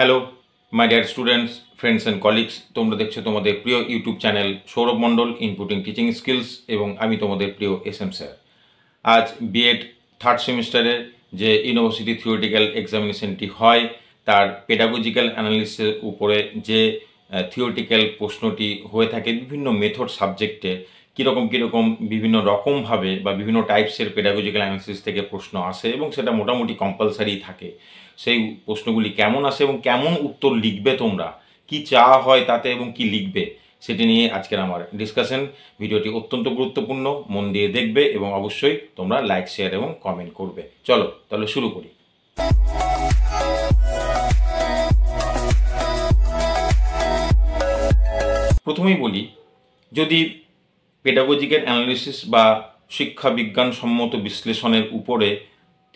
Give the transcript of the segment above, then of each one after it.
hello my dear students friends and colleagues তোমরা দেখছো তোমাদের প্রিয় YouTube channel Sourav Mondal inputting teaching skills এবং আমি তোমাদের প্রিয় এস এম স্যার আজ বিএড থার্ড সেমিস্টারের যে ইউনিভার্সিটি থিওরিটিক্যাল এক্সামিনেশনটি হয় তার পেডাগোজিক্যাল অ্যানালিসের উপরে যে থিওরিটিক্যাল প্রশ্নটি হয়ে থাকে বিভিন্ন মেথড সাবজেক্টে কীরকম কীরকম বিভিন্ন রকমভাবে বা বিভিন্ন টাইপসের পেডাগোজিক্যাল অ্যানালিসিস থেকে প্রশ্ন আসে এবং সেটা মোটামুটি কম্পালসারি থাকে সেই প্রশ্নগুলি কেমন আসে এবং কেমন উত্তর লিখবে তোমরা কি চাওয়া হয় তাতে এবং কি লিখবে সেটি নিয়ে আজকের আমার ডিসকাশন ভিডিওটি অত্যন্ত গুরুত্বপূর্ণ মন দিয়ে দেখবে এবং অবশ্যই তোমরা লাইক শেয়ার এবং কমেন্ট করবে চলো তাহলে শুরু করি প্রথমেই বলি যদি পেডাগোজিক্যাল অ্যানালিসিস বা শিক্ষা বিজ্ঞানসম্মত বিশ্লেষণের উপরে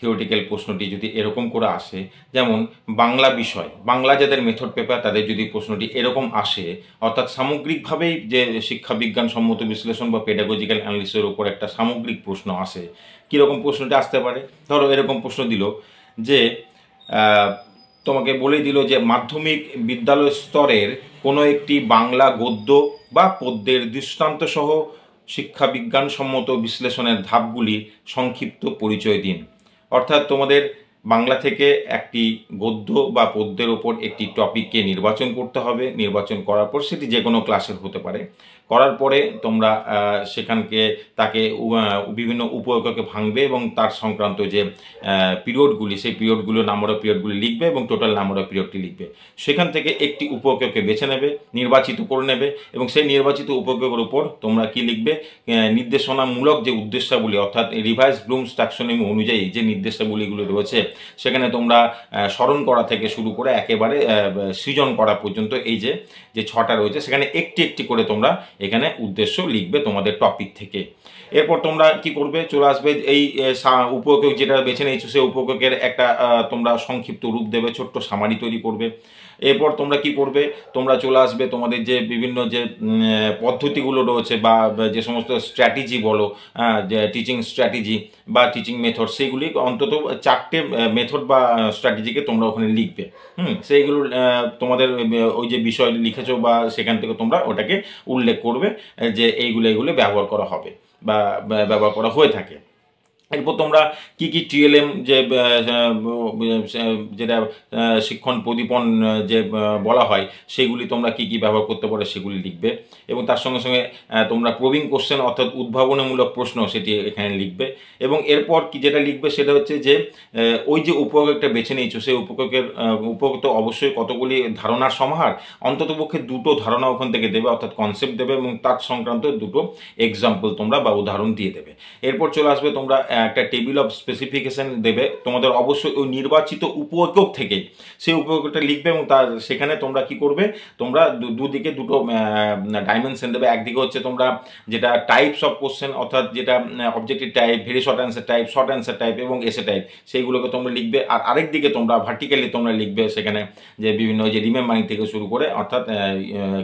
থিওরিটিক্যাল প্রশ্নটি যদি এরকম করে আসে যেমন বাংলা বিষয় বাংলা যাদের মেথড পেপার তাদের যদি প্রশ্নটি এরকম আসে অর্থাৎ সামগ্রিকভাবেই যে শিক্ষা বিজ্ঞান সম্মত বিশ্লেষণ বা পেডাগজিক্যাল অ্যানালিসের ওপর একটা সামগ্রিক প্রশ্ন আসে কীরকম প্রশ্নটি আসতে পারে ধরো এরকম প্রশ্ন দিল যে তোমাকে বলে দিল যে মাধ্যমিক বিদ্যালয় স্তরের কোনো একটি বাংলা গদ্য বা পদ্যের দৃষ্টান্তসহ শিক্ষাবিজ্ঞানসম্মত বিশ্লেষণের ধাপগুলি সংক্ষিপ্ত পরিচয় দিন অর্থাৎ তোমাদের বাংলা থেকে একটি গদ্য বা পদ্যের ওপর একটি টপিককে নির্বাচন করতে হবে নির্বাচন করার পর সেটি যে কোনো ক্লাসের হতে পারে করার পরে তোমরা সেখানকে তাকে বিভিন্ন উপকে ভাঙবে এবং তার সংক্রান্ত যে পিরিয়ডগুলি সেই পিরিয়ডগুলো নাম্বার অফ পিরিয়ডগুলি লিখবে এবং টোটাল নাম্বার অফ পিরিয়ডটি লিখবে সেখান থেকে একটি উপকে বেছে নেবে নির্বাচিত করে নেবে এবং সেই নির্বাচিত উপকের উপর তোমরা কি লিখবে নির্দেশনামূলক যে উদ্দেশ্যাবলী অর্থাৎ রিভাইস ব্লুমস ট্যাক্সোনমি অনুযায়ী যে নির্দেশাবলীগুলো রয়েছে সেখানে তোমরা স্মরণ করা থেকে শুরু করে একেবারে সৃজন করা পর্যন্ত এই যে যে ছটা রয়েছে সেখানে একটি একটি করে তোমরা এখানে উদ্দেশ্য লিখবে তোমাদের টপিক থেকে এরপর তোমরা কি করবে চলে আসবে এই উপকেক যেটা বেছে নিয়েছো সেই উপকেকের একটা তোমরা সংক্ষিপ্ত রূপ দেবে ছোট্ট সামারি তৈরি করবে এরপর তোমরা কি করবে তোমরা চলে আসবে তোমাদের যে বিভিন্ন যে পদ্ধতিগুলো রয়েছে বা যে সমস্ত স্ট্র্যাটেজি বলো হ্যাঁ, যে টিচিং স্ট্র্যাটেজি বা টিচিং মেথড সেইগুলি অন্তত চারটে মেথড বা স্ট্র্যাটেজিকে তোমরা ওখানে লিখবে হুম সেইগুলো তোমাদের ওই যে বিষয় লিখেছো বা সেখান থেকে তোমরা ওটাকে উল্লেখ করবে যে এইগুলো এইগুলো ব্যবহার করা হবে বা ব্যবহার করা হয়ে থাকে এরপর তোমরা কি কি টিএলএম যে যেটা শিক্ষণ প্রদীপন যে বলা হয় সেগুলি তোমরা কি কি ব্যবহার করতে পারো সেগুলি লিখবে এবং তার সঙ্গে সঙ্গে তোমরা প্রবীণ কোশ্চেন অর্থাৎ উদ্ভাবনীমূলক প্রশ্ন সেটি এখানে লিখবে এবং এরপর কি যেটা লিখবে সেটা হচ্ছে যে ওই যে উপকারটা বেছে নিয়েছো সেই উপকারের উপকার তো অবশ্যই কতগুলি ধারণার সমাহার অন্ততপক্ষে দুটো ধারণা ওখান থেকে দেবে অর্থাৎ কনসেপ্ট দেবে এবং তার সংক্রান্ত দুটো এক্সাম্পল তোমরা বা উদাহরণ দিয়ে দেবে এরপর চলে আসবে তোমরা একটা টেবিল অফ স্পেসিফিকেশান দেবে তোমাদের অবশ্যই ওই নির্বাচিত উপ থেকে থেকেই সেই উপ লিখবে এবং তার সেখানে তোমরা কি করবে তোমরা দুদিকে দুটো ডাইমেনশন দেবে একদিকে হচ্ছে তোমরা যেটা টাইপস অফ কোশ্চেন অর্থাৎ যেটা objective type very short answer type short answer type এবং এসে টাইপ সেইগুলোকে তোমরা লিখবে আর আরেক দিকে তোমরা ভার্টিক্যালি তোমরা লিখবে সেখানে যে বিভিন্ন যে রিমেম্বারিং থেকে শুরু করে অর্থাৎ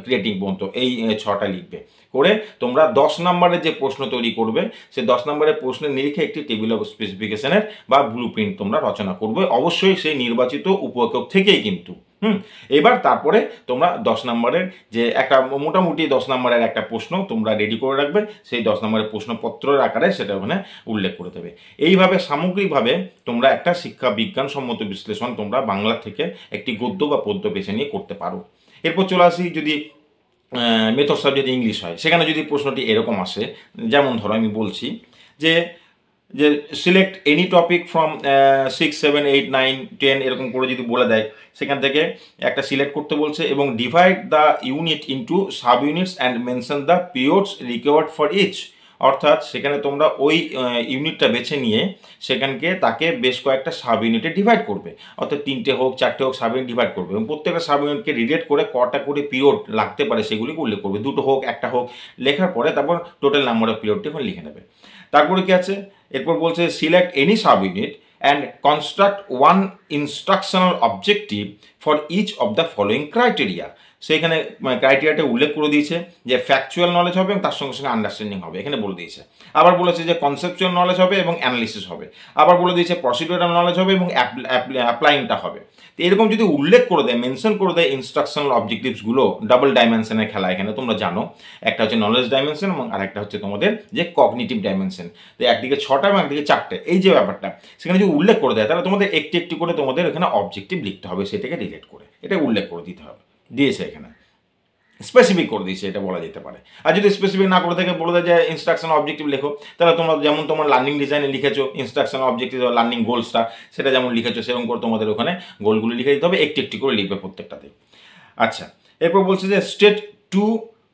ক্রিয়েটিং পর্যন্ত এই ছটা লিখবে করে তোমরা দশ নম্বরের যে প্রশ্ন তৈরি করবে সেই দশ নম্বরের প্রশ্নের নিরিখে একটি টেবিল অফ স্পেসিফিকেশনের বা ব্লু প্রিন্ট তোমরা রচনা করবে অবশ্যই সেই নির্বাচিত উপকোপ থেকেই কিন্তু হুম এবার তারপরে তোমরা দশ নম্বরের যে একটা মোটামুটি দশ নম্বরের একটা প্রশ্ন তোমরা রেডি করে রাখবে সেই দশ নম্বরের প্রশ্নপত্রের আকারে সেটা ওখানে উল্লেখ করে দেবে এইভাবে সামগ্রিকভাবে তোমরা একটা শিক্ষা বিজ্ঞানসম্মত বিশ্লেষণ তোমরা বাংলা থেকে একটি গদ্য বা পদ্য বেছে নিয়ে করতে পারো এরপর চলে আসি যদি মেথড সাবজেক্ট ইংলিশ হয় সেখানে যদি প্রশ্নটি এরকম আসে যেমন ধরো আমি বলছি যে যে select any topic from six seven eight nine ten এরকম করে যদি বলে দেয় সেখান থেকে একটা সিলেক্ট করতে বলছে এবং divide the unit into sub units and mention the periods required for each অর্থাৎ সেখানে তোমরা ওই ইউনিটটা বেছে নিয়ে সেখানকে তাকে বেশ কয়েকটা সাব ইউনিটে ডিভাইড করবে অর্থাৎ তিনটে হোক চারটে হোক সাব ইউনিট ডিভাইড করবে এবং প্রত্যেকটা সাব ইউনিটকে রিলেট করে কটা করে পিরিয়ড লাগতে পারে সেগুলিকে উল্লেখ করবে দুটো হোক একটা হোক লেখার পরে তারপর টোটাল নাম্বার অফ পিরিয়ডটি এখন লিখে নেবে তারপরে কি আছে এরপর বলছে select any sub unit and construct one instructional objective for each of the following criteria so এখানে ক্রাইটেরিয়াটা মানে, উল্লেখ করে দিয়েছে যে ফ্যাকচুয়াল নলেজ হবে এবং তার সঙ্গে সঙ্গে আন্ডারস্ট্যান্ডিং হবে এখানে বলে দিয়েছে আবার বলেছে যে কনসেপচুয়াল নলেজ হবে এবং অ্যানালিসিস হবে আবার বলে দিয়েছে প্রসিডিউরাল নলেজ হবে এবং অ্যাপ্লাইংটা হবে তো এরকম যদি উল্লেখ করে দেয় মেনশন করে দেয় ইনস্ট্রাকশনাল অবজেক্টিভসগুলো ডাবল ডাইমেনশনের খেলা এখানে তোমরা জানো একটা হচ্ছে নলেজ ডাইমেনশন এবং আরেকটা হচ্ছে তোমাদের যে কগনিটিভ ডাইমেনশন তো একদিকে ছটা এবং একদিকে চারটে এই যে ব্যাপারটা সেখানে যদি উল্লেখ করে দেয় তাহলে তোমাদের একটি একটি করে তোমাদের এখানে অবজেক্টিভ লিখতে হবে সেটাকে রিলেট করে এটা উল্লেখ করে দিতে হবে দিয়েছে এখানে স্পেসিফিক করে দিয়েছে এটা বলা যেতে পারে আর যদি স্পেসিফিক না করে থাকে বলে দেয় যে ইনস্ট্রাকশনাল অবজেক্টিভ লেখো তাহলে তোমরা যেমন তোমার লার্নিং ডিজাইনে লিখেছো ইনস্ট্রাকশন অবজেক্টিভ লার্নিং গোলসটা সেটা যেমন লিখেছো সেরকম করে তোমাদের ওখানে গোলগুলো লিখে দিতে হবে একটি একটি করে লিখবে প্রত্যেকটাতে আচ্ছা এরপর বলছে যে state two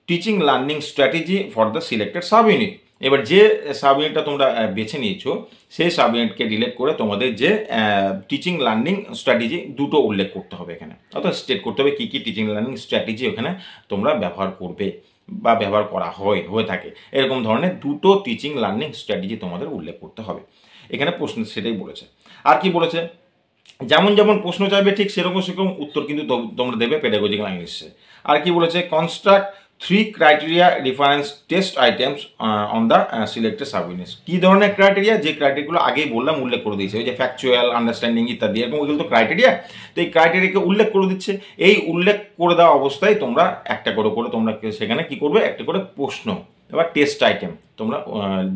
teaching learning strategy for the selected sub unit এবার যে সাবজেক্টটা তোমরা বেছে নিয়েছো সেই সাবজেক্টকে রিলেট করে তোমাদের যে টিচিং লার্নিং স্ট্র্যাটেজি দুটো উল্লেখ করতে হবে এখানে অর্থাৎ স্টেট করতে হবে কী কী টিচিং লার্নিং স্ট্র্যাটেজি ওখানে তোমরা ব্যবহার করবে বা ব্যবহার করা হয় হয়ে থাকে এরকম ধরনের দুটো টিচিং লার্নিং স্ট্র্যাটেজি তোমাদের উল্লেখ করতে হবে এখানে প্রশ্ন সেটাই বলেছে আর কি বলেছে যেমন যেমন প্রশ্ন চাইবে ঠিক সেরকম সেরকম উত্তর কিন্তু তোমরা দেবে পেডাগোজিক্যাল ইংলিশে আর কি বলেছে construct three criteria reference test items uh, on the uh, selected subunits কি ধরনের ক্রাইটেরিয়া যে ক্রাইটেরিয়াগুলো আগেই বললাম উল্লেখ করে দিয়েছে ওই যে ফ্যাকচুয়াল আন্ডারস্ট্যান্ডিং ইত্যাদি এবং ওইগুলো তো ক্রাইটেরিয়া তো এই ক্রাইটেরিয়াকে উল্লেখ করে দিচ্ছে এই উল্লেখ করে দেওয়া অবস্থায় তোমরা একটা করে করে তোমরা সেখানে কি করবে একটা করে প্রশ্ন এবার টেস্ট আইটেম তোমরা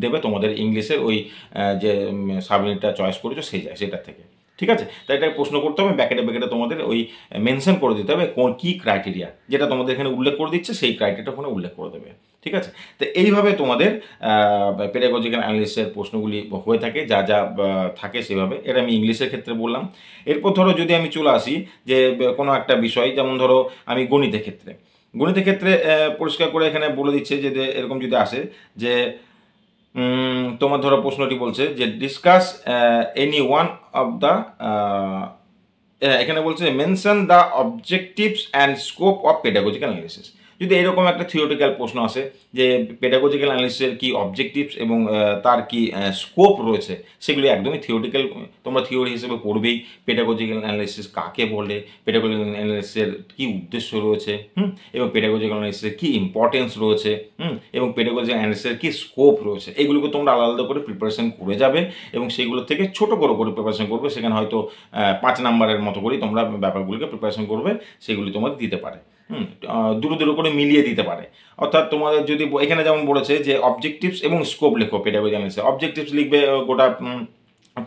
দেবে তোমাদের ইংলিশের ওই যে সাবমিটটা চয়েস করেছো সেই সেটার থেকে ঠিক আছে তাই এটা প্রশ্ন করতে হবে ব্যাকেটে ব্যাকেটে তোমাদের ওই মেনশন করে দিতে হবে কোন কী ক্রাইটেরিয়া যেটা তোমাদের এখানে উল্লেখ করে দিচ্ছে সেই ক্রাইটেরিয়া ওখানে উল্লেখ করে দেবে ঠিক আছে তো এইভাবে তোমাদের পেডাগজিক্যাল অ্যানালিসের প্রশ্নগুলি হয়ে থাকে যা যা থাকে সেভাবে এটা আমি ইংলিশের ক্ষেত্রে বললাম এরপর ধরো যদি আমি চলে আসি যে কোনো একটা বিষয় যেমন ধরো আমি গণিতের ক্ষেত্রে গণিতের ক্ষেত্রে পরিষ্কার করে এখানে বলে দিচ্ছে যে এরকম যদি আসে যে তোমার ধরো প্রশ্নটি বলছে যে discuss any one of the এখানে বলছে mention the objectives and scope of pedagogical analysis যদি এরকম একটা থিওরিটিক্যাল প্রশ্ন আসে যে পেডাগোজিক্যাল অ্যানালিসিসের কী অবজেক্টিভস এবং তার কি স্কোপ রয়েছে সেগুলি একদমই থিওরিটিক্যাল তোমরা থিওরি হিসেবে পড়বেই পেডাগোজিক্যাল অ্যানালিসিস কাকে বলে পেডাগোজিক্যাল অ্যানালিসিসের কী উদ্দেশ্য রয়েছে হুম এবং পেডাগোজিক্যাল অ্যানালিসিসের কী ইম্পর্টেন্স রয়েছে হুম এবং পেডাগোজিক্যাল অ্যানালিসিসের কী স্কোপ রয়েছে এগুলোকে তোমরা আলাদা আলাদা করে প্রিপারেশন করে যাবে এবং সেগুলো থেকে ছোট করে করে প্রিপারেশন করবে সেখানে হয়তো পাঁচ নাম্বারের মতো করেই তোমরা ব্যাপারগুলোকে প্রিপারেশন করবে সেগুলি তোমাদের দিতে পারে দুটো দুটো করে মিলিয়ে দিতে পারে অর্থাৎ তোমাদের যদি এখানে যেমন বলেছে যে অবজেক্টিভস এবং স্কোপ লেখো পেডাগজি অবজেক্টিভস লিখবে গোটা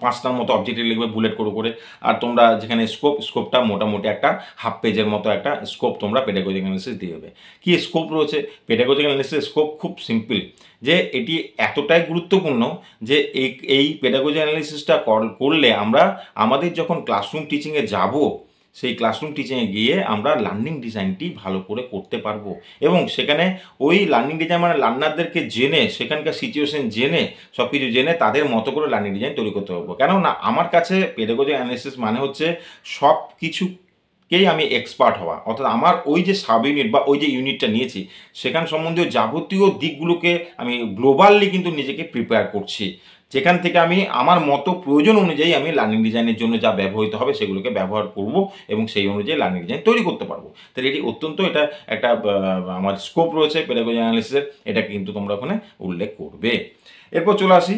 পাঁচটার মতো অবজেক্টিভ লিখবে বুলেট করে করে আর তোমরা যেখানে স্কোপ স্কোপটা মোটামুটি একটা হাফ পেজের মতো একটা স্কোপ তোমরা পেডাগোজিক অ্যানালিসিস দিয়ে দেবে কী স্কোপ রয়েছে পেডাগোজিক অ্যানালিসিসের স্কোপ খুব সিম্পল যে এটি এতটাই গুরুত্বপূর্ণ যে এই পেডাগোজি অ্যানালিসিসটা করলে আমরা আমাদের যখন ক্লাসরুম টিচিংয়ে যাবো সেই ক্লাসরুম টিচিংয়ে গিয়ে আমরা লার্নিং ডিজাইনটি ভালো করে করতে পারবো এবং সেখানে ওই লার্নিং ডিজাইন মানে লার্নারদেরকে জেনে সেখানকার সিচুয়েশন জেনে সব কিছু জেনে তাদের মতো করে লার্নিং ডিজাইন তৈরি করতে পারবো কেননা আমার কাছে পেডাগোজি অ্যানালিসিস মানে হচ্ছে সব কিছু কেই আমি এক্সপার্ট হওয়া অর্থাৎ আমার ওই যে সাব ইউনিট বা ওই যে ইউনিটটা নিয়েছি সেখান সম্বন্ধীয় যাবতীয় দিকগুলোকে আমি গ্লোবালি কিন্তু নিজেকে প্রিপেয়ার করছি যেখান থেকে আমি আমার মতো প্রয়োজন অনুযায়ী আমি লার্নিং ডিজাইনের জন্য যা ব্যবহৃত হবে সেগুলোকে ব্যবহার করব এবং সেই অনুযায়ী লার্নিং ডিজাইন তৈরি করতে পারবো তাহলে এটি অত্যন্ত এটা একটা আমার স্কোপ রয়েছে পেরেগোজ অ্যানালিসিসের এটা কিন্তু তোমরা ওখানে উল্লেখ করবে এরপর চলে আসি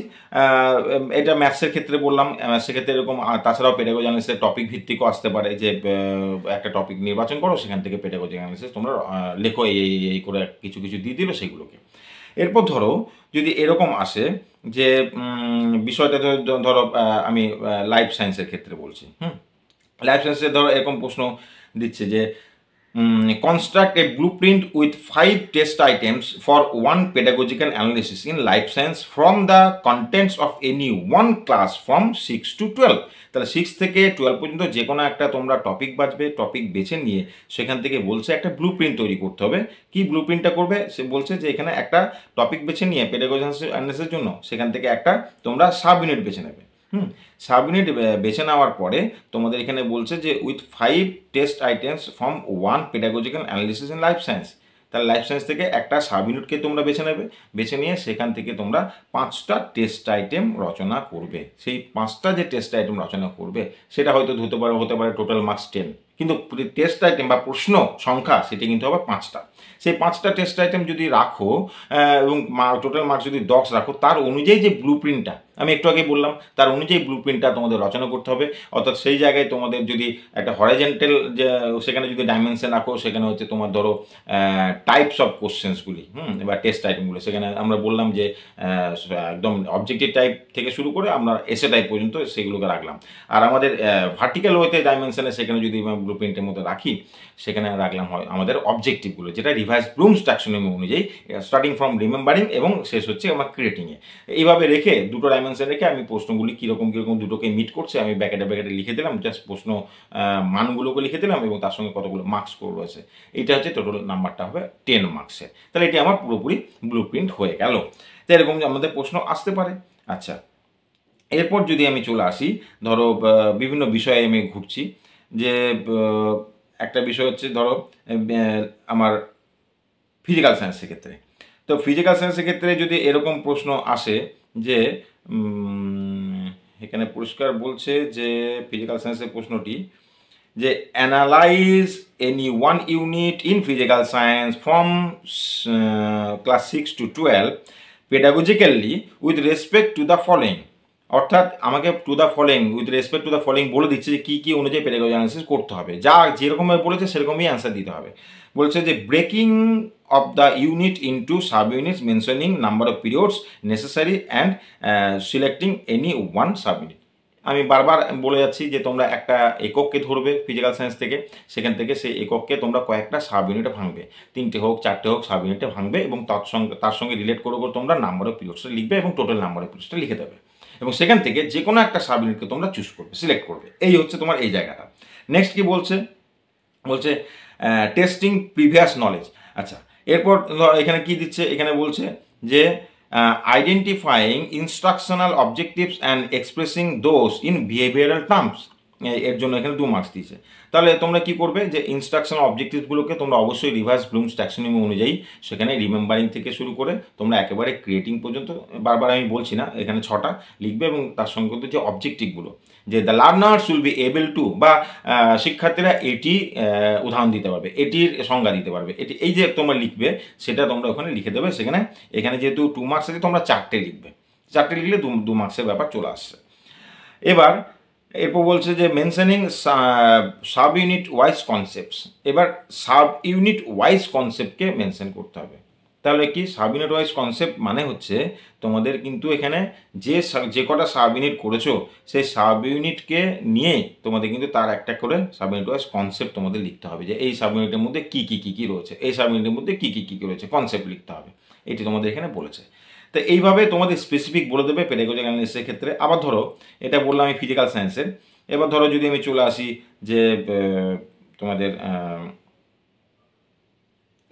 এটা ম্যাথসের ক্ষেত্রে বললাম ম্যাথসের ক্ষেত্রে এরকম তাছাড়াও পেডাগোজি অ্যানালিসিসের টপিক ভিত্তিকও আসতে পারে যে একটা টপিক নির্বাচন করো সেখান থেকে পেরেগোজ অ্যানালিসিস তোমরা লেখো এই এই করে কিছু কিছু দিয়ে দিলো সেগুলোকে এরপর ধরো যদি এরকম আসে যে বিষয়টা ধরো আমি লাইফ সায়েন্সের ক্ষেত্রে বলছি হুম লাইফ সায়েন্সে ধরো এরকম প্রশ্ন দিচ্ছে যে construct a blueprint with five test items for one pedagogical analysis in life science from the contents of any one class from 6 to 12 তাহলে সিক্স থেকে টুয়েলভ পর্যন্ত যে কোনো একটা তোমরা টপিক বাঁচবে টপিক বেছে নিয়ে সেখান থেকে বলছে একটা ব্লু প্রিন্ট তৈরি করতে হবে কি ব্লু প্রিন্টটা করবে সে বলছে যে এখানে একটা টপিক বেছে নিয়ে পেডাগোজি অ্যানালিসিসের জন্য সেখান থেকে একটা তোমরা সাব ইউনিট বেছে নেবে হুম সাবমিট বেছে নেওয়ার পরে তোমাদের এখানে বলছে যে with five test items from one pedagogical analysis in life science তাহলে লাইফ সায়েন্স থেকে একটা সাবমিটকে তোমরা বেছে নেবে বেছে নিয়ে সেখান থেকে তোমরা পাঁচটা টেস্ট আইটেম রচনা করবে সেই পাঁচটা যে টেস্ট আইটেম রচনা করবে সেটা হয়তো ধুতে পারো হতে পারে টোটাল মার্কস টেন কিন্তু টেস্ট আইটেম বা প্রশ্ন সংখ্যা সেটি কিন্তু হবে পাঁচটা সেই পাঁচটা টেস্ট আইটেম যদি রাখো এবং টোটাল মার্কস যদি দশ রাখো তার অনুযায়ী যে ব্লু প্রিন্টটা আমি একটু আগে বললাম তার অনুযায়ী ব্লু প্রিন্টটা তোমাদের রচনা করতে হবে অর্থাৎ সেই জায়গায় তোমাদের যদি একটা হরাইজেন্টাল যে সেখানে যদি ডাইমেনশান রাখো সেখানে হচ্ছে তোমার ধরো টাইপস অফ কোশ্চেন্সগুলি হুম বা টেস্ট আইটেমগুলো সেখানে আমরা বললাম যে একদম অবজেক্টিভ টাইপ থেকে শুরু করে আমরা এসে টাইপ পর্যন্ত সেগুলোকে রাখলাম আর আমাদের ভার্টিক্যাল ওয়েতে ডাইমেনশানে সেখানে যদি ব্লু প্রিন্টের মধ্যে রাখি সেখানে রাখলাম হয় আমাদের অবজেক্টিভগুলো যেটা রিভাইস ব্লুম ট্যাক্সোনমি অনুযায়ী স্টার্টিং ফ্রম রিমেম্বারিং এবং শেষ হচ্ছে আমার ক্রিয়েটিংয়ে এইভাবে রেখে দুটো ডাইমেনশন রেখে আমি প্রশ্নগুলি কীরকম কীরকম দুটোকে মিট করছে আমি ব্যাকেটে ব্যাকেটে লিখে দিলাম জাস্ট প্রশ্ন মানগুলোকে লিখে দিলাম এবং তার সঙ্গে কতগুলো মার্কস করবো আছে এটা হচ্ছে টোটাল নাম্বারটা হবে টেন মার্কসের তাহলে এটি আমার পুরোপুরি ব্লু প্রিন্ট হয়ে গেল তো এরকম আমাদের প্রশ্ন আসতে পারে আচ্ছা এরপর যদি আমি চলে আসি ধরো বিভিন্ন বিষয়ে আমি ঘুরছি যে একটা বিষয় হচ্ছে ধরো আমার ফিজিক্যাল সায়েন্সের ক্ষেত্রে তো ফিজিক্যাল সায়েন্সের ক্ষেত্রে যদি এরকম প্রশ্ন আসে যে এখানে পুরস্কার বলছে যে ফিজিক্যাল সায়েন্সের প্রশ্নটি যে analyse any one unit in physical science from class six to twelve pedagogically with respect to the following অর্থাৎ আমাকে to the following with respect to the following বলে দিচ্ছে যে কী কী অনুযায়ী প্যারাগ্রাফ অ্যানালিসিস করতে হবে যা যেরকমভাবে বলেছে সেরকমই অ্যান্সার দিতে হবে বলছে যে breaking of the unit into sub unit mentioning number of periods necessary and selecting any one sub unit আমি বারবার বলে যাচ্ছি যে তোমরা একটা একককে ধরবে ফিজিক্যাল সায়েন্স থেকে সেখান থেকে সেই একককে তোমরা কয়েকটা সাব ইউনিটে ভাঙবে তিনটে হোক চারটে হোক সাব ইউনিটে ভাঙবে এবং তার সঙ্গে তার সঙ্গে রিলেট করে করে তোমরা নাম্বার অফ পিরিয়ডসটা লিখবে এবং টোটাল নাম্বার অফ পিরিয়ডসটা লিখে দেবে এবং সেখান থেকে যে কোনো একটা সাব ইউনিটকে তোমরা চুজ করবে সিলেক্ট করবে এই হচ্ছে তোমার এই জায়গাটা নেক্সট কি বলছে বলছে টেস্টিং প্রিভিয়াস নলেজ আচ্ছা এরপর এখানে কি দিচ্ছে এখানে বলছে যে identifying instructional objectives and expressing those in behavioural terms এর জন্য এখানে দু মার্কস দিয়েছে তাহলে তোমরা কি করবে যে ইনস্ট্রাকশন অবজেক্টিভগুলোকে তোমরা অবশ্যই রিভার্স ব্লুমস ট্যাক্সোনমি অনুযায়ী সেখানে রিমেম্বারিং থেকে শুরু করে তোমরা একেবারে ক্রিয়েটিং পর্যন্ত বারবার আমি বলছি না এখানে ছটা লিখবে এবং তার সঙ্গে যে অবজেক্টিভগুলো যে the learners will be able to বা শিক্ষার্থীরা এটি উদাহরণ দিতে পারবে এটির সংজ্ঞা দিতে পারবে এটি এই যে তোমরা লিখবে সেটা তোমরা ওখানে লিখে দেবে সেখানে এখানে যেহেতু টু মার্কস আছে তোমরা চারটে লিখবে চারটে লিখলে দু দু মার্কসের ব্যাপার চলে আসছে এবার এরপর বলছে যে mentioning sub unit wise concepts এবার সাব ইউনিট ওয়াইজ কনসেপ্টকে মেনশন করতে হবে তাহলে কি সাব ইউনিট ওয়াইজ কনসেপ্ট মানে হচ্ছে তোমাদের কিন্তু এখানে যে যে কটা সাব ইউনিট করেছো সেই সাব ইউনিটকে নিয়ে তোমাদের কিন্তু তার একটা করে সাব ইউনিট ওয়াইজ কনসেপ্ট তোমাদের লিখতে হবে যে এই সাব ইউনিটের মধ্যে কী কী কী কী রয়েছে এই সাব ইউনিটের মধ্যে কী কী কী কী রয়েছে কনসেপ্ট লিখতে হবে এটি তোমাদের এখানে বলেছে তো এইভাবে তোমাদের স্পেসিফিক বলে দেবে পেডাগোজিক অ্যানালিসের ক্ষেত্রে আবার ধরো এটা বললাম আমি ফিজিক্যাল সায়েন্সের এবার ধরো যদি আমি চলে আসি যে তোমাদের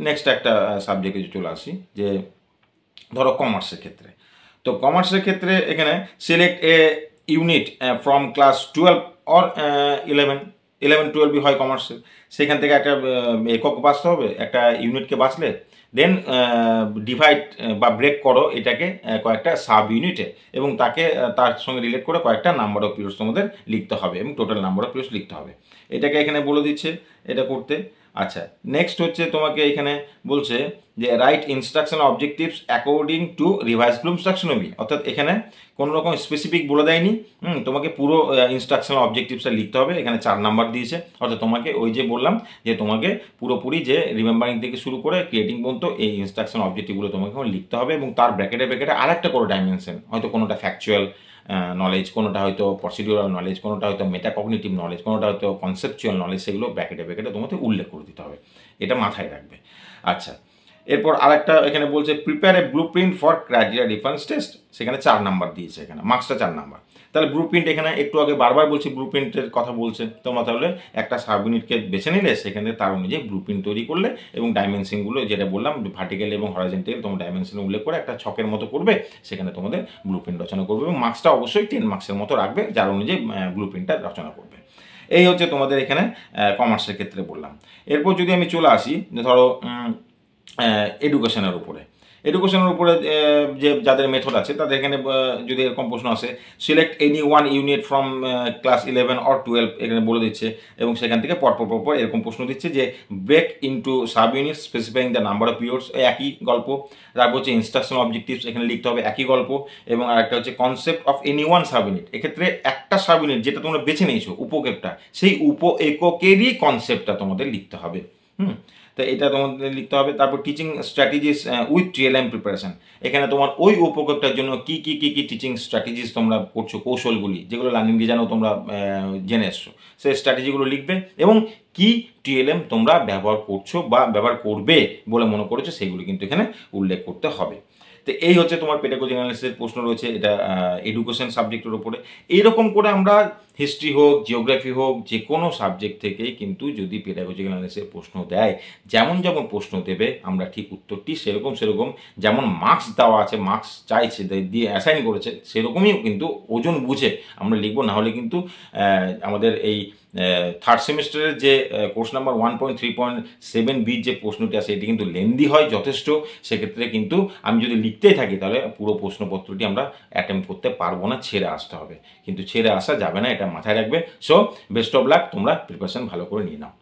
নেক্সট একটা সাবজেক্টে চলে আসি যে ধরো কমার্সের ক্ষেত্রে তো কমার্সের ক্ষেত্রে এখানে select a unit from class twelve or eleven eleven টুয়েলভই হয় কমার্সের সেখান থেকে একটা একক বাঁচতে হবে একটা ইউনিটকে বাঁচলে দেন ডিভাইড uh, uh, বা ব্রেক করো এটাকে uh, কয়েকটা সাব ইউনিটে এবং তাকে তার সঙ্গে রিলেট করে কয়েকটা নাম্বার অফ পিরিয়ডস তোমাদের লিখতে হবে এবং টোটাল নাম্বার অফ পিরিয়ডস লিখতে হবে এটাকে এখানে বলে দিচ্ছে এটা করতে আচ্ছা নেক্সট হচ্ছে তোমাকে এখানে বলছে যে write instruction objectives according to revise Bloom taxonomy অর্থাৎ এখানে কোনো রকম স্পেসিফিক বলে দেয়নি হুম তোমাকে পুরো ইনস্ট্রাকশন অবজেক্টিভসটা লিখতে হবে এখানে চার নাম্বার দিয়েছে অর্থাৎ তোমাকে ওই যে বললাম যে তোমাকে পুরোপুরি যে রিমেম্বারিং থেকে শুরু করে ক্রিয়েটিং পর্যন্ত এই ইনস্ট্রাকশন অবজেক্টিভগুলো তোমাকে লিখতে হবে এবং তার ব্র্যাকেটে ব্র্যাকেটে আরেকটা করে ডাইমেনশন হয়তো কোনোটা ফ্যাকচুয়াল নলেজ কোনোটা হয়তো প্রসিডিউরাল নলেজ কোনোটা হয়তো মেটাকগনিটিভ নলেজ কোনোটা হয়তো কনসেপচুয়াল নলেজ সেগুলো ব্যাকেটে ব্যাকেটে তোমাকে উল্লেখ করে দিতে হবে এটা মাথায় রাখবে আচ্ছা এরপর আরেকটা এখানে বলছে prepare a blueprint for criteria difference test সেখানে চার নাম্বার দিয়েছে এখানে মার্কসটা চার নাম্বার তাহলে ব্লু প্রিন্ট এখানে একটু আগে বারবার বলছি ব্লু প্রিন্টের কথা বলছে তোমরা তাহলে একটা সাব ইউনিটকে বেছে নিলে সেখানে তার অনুযায়ী ব্লু প্রিন্ট তৈরি করলে এবং ডাইমেনশনগুলো যেটা বললাম ভার্টিক্যাল এবং হরাইজেন্টাল তোমার ডাইমেনশন উল্লেখ করে একটা ছকের মতো করবে সেখানে তোমাদের ব্লু প্রিন্ট রচনা করবে এবং মার্কসটা অবশ্যই টেন মার্কসের মতো রাখবে যার অনুযায়ী ব্লু প্রিন্টটা রচনা করবে এই হচ্ছে তোমাদের এখানে কমার্সের ক্ষেত্রে বললাম এরপর যদি আমি চলে আসি ধরো এডুকেশনের উপরে এডুকেশনের উপরে যে যাদের মেথড আছে তাদের এখানে যদি এরকম প্রশ্ন আসে select any one unit from class eleven or twelve এখানে বলে দিচ্ছে এবং সেখান থেকে পরপর পরপর এরকম প্রশ্ন দিচ্ছে যে break into sub unit specifying the number of periods একই গল্প তারপর হচ্ছে ইনস্ট্রাকশন অবজেক্টিভস এখানে লিখতে হবে একই গল্প এবং আরেকটা হচ্ছে concept of any one sub unit এক্ষেত্রে একটা সাব ইউনিট যেটা তোমরা বেছে নিয়েছো উপকেপটা সেই উপ এককেরই কনসেপ্টটা তোমাদের লিখতে হবে হুম তো এটা তোমাদের লিখতে হবে তারপর teaching strategies with TLM preparation এখানে তোমার ওই উপকারটার জন্য কী কী কী কী টিচিং স্ট্র্যাটেজিস তোমরা করছো কৌশলগুলি যেগুলো লার্নিং জানো তোমরা জেনে এসছো সেই স্ট্র্যাটেজিগুলো লিখবে এবং কি টিএলএম তোমরা ব্যবহার করছো বা ব্যবহার করবে বলে মনে করেছো সেগুলি কিন্তু এখানে উল্লেখ করতে হবে তো এই হচ্ছে তোমার পেডাগোজি অ্যানালিসিসের প্রশ্ন রয়েছে এটা এডুকেশন সাবজেক্টের ওপরে এইরকম করে আমরা হিস্ট্রি হোক জিওগ্রাফি হোক যে কোনো সাবজেক্ট থেকেই কিন্তু যদি পেডাগোজিক্যাল অ্যানালিসের প্রশ্ন দেয় যেমন যেমন প্রশ্ন দেবে আমরা ঠিক উত্তরটি সেরকম সেরকম যেমন মার্কস দেওয়া আছে মার্কস চাইছে দিয়ে অ্যাসাইন করেছে সেরকমই কিন্তু ওজন বুঝে আমরা লিখব না হলে কিন্তু আমাদের এই থার্ড সেমিস্টারের যে course number one point three point seven বির যে প্রশ্নটি আছে এটি কিন্তু লেন্দি হয় যথেষ্ট সেক্ষেত্রে কিন্তু আমি যদি লিখতেই থাকি তাহলে পুরো প্রশ্নপত্রটি আমরা অ্যাটেম্প করতে পারবো না ছেড়ে আসতে হবে কিন্তু ছেড়ে আসা যাবে না এটা মাথায় রাখবে সো বেস্ট অফ লাক তোমরা प्रिपरेशन ভালো করে নিইনা